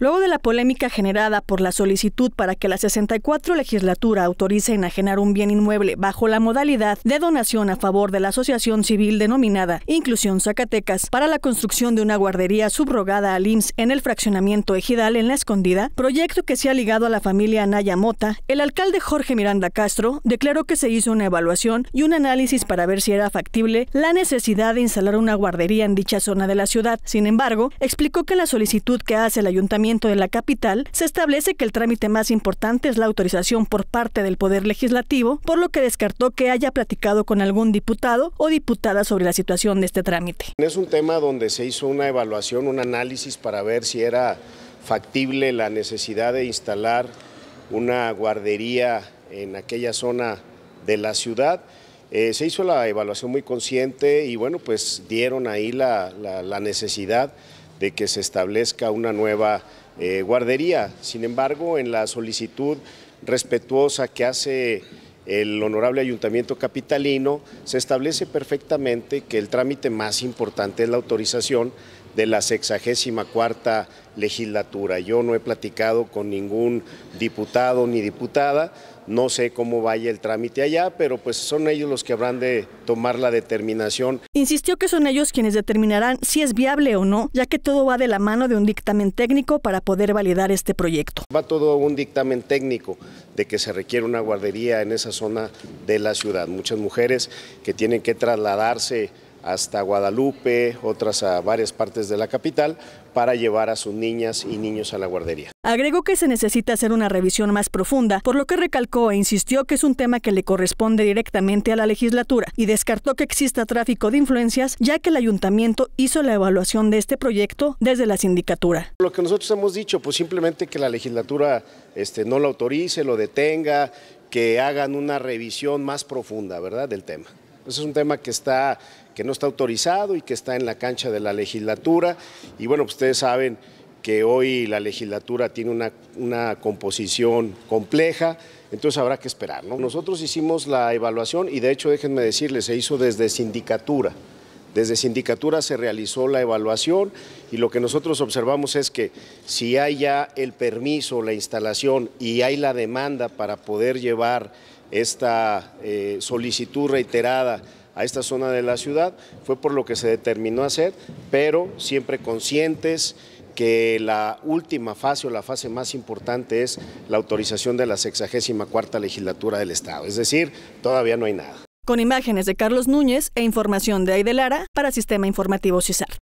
Luego de la polémica generada por la solicitud para que la 64 legislatura autorice enajenar un bien inmueble bajo la modalidad de donación a favor de la asociación civil denominada Inclusión Zacatecas para la construcción de una guardería subrogada al IMSS en el fraccionamiento Ejidal en La Escondida, proyecto que se ha ligado a la familia Anaya Mota, el alcalde Jorge Miranda Castro declaró que se hizo una evaluación y un análisis para ver si era factible la necesidad de instalar una guardería en dicha zona de la ciudad. Sin embargo, explicó que la solicitud que hace el ayuntamiento de la capital, se establece que el trámite más importante es la autorización por parte del Poder Legislativo, por lo que descartó que haya platicado con algún diputado o diputada sobre la situación de este trámite. Es un tema donde se hizo una evaluación, un análisis para ver si era factible la necesidad de instalar una guardería en aquella zona de la ciudad. Eh, se hizo la evaluación muy consciente y bueno, pues dieron ahí la, la, la necesidad de que se establezca una nueva eh, guardería. Sin embargo, en la solicitud respetuosa que hace el honorable ayuntamiento capitalino, se establece perfectamente que el trámite más importante es la autorización de la 64 legislatura. Yo no he platicado con ningún diputado ni diputada, no sé cómo vaya el trámite allá, pero pues son ellos los que habrán de tomar la determinación. Insistió que son ellos quienes determinarán si es viable o no, ya que todo va de la mano de un dictamen técnico para poder validar este proyecto. Va todo un dictamen técnico de que se requiere una guardería en esa zona de la ciudad. Muchas mujeres que tienen que trasladarse hasta Guadalupe, otras a varias partes de la capital, para llevar a sus niñas y niños a la guardería. Agregó que se necesita hacer una revisión más profunda, por lo que recalcó e insistió que es un tema que le corresponde directamente a la legislatura y descartó que exista tráfico de influencias, ya que el ayuntamiento hizo la evaluación de este proyecto desde la sindicatura. Lo que nosotros hemos dicho, pues simplemente que la legislatura este, no lo autorice, lo detenga, que hagan una revisión más profunda, ¿verdad?, del tema. Ese es un tema que está que no está autorizado y que está en la cancha de la legislatura. Y bueno, pues ustedes saben que hoy la legislatura tiene una, composición compleja, entonces habrá que esperar. Nosotros hicimos la evaluación y de hecho, déjenme decirles, se hizo desde sindicatura. Desde sindicatura se realizó la evaluación y lo que nosotros observamos es que si hay ya el permiso, la instalación y hay la demanda para poder llevar esta eh, solicitud reiterada a esta zona de la ciudad, fue por lo que se determinó hacer, pero siempre conscientes que la última fase o la fase más importante es la autorización de la 64 legislatura del Estado, es decir, todavía no hay nada. Con imágenes de Carlos Núñez e información de Aidelara para Sistema Informativo CISAR.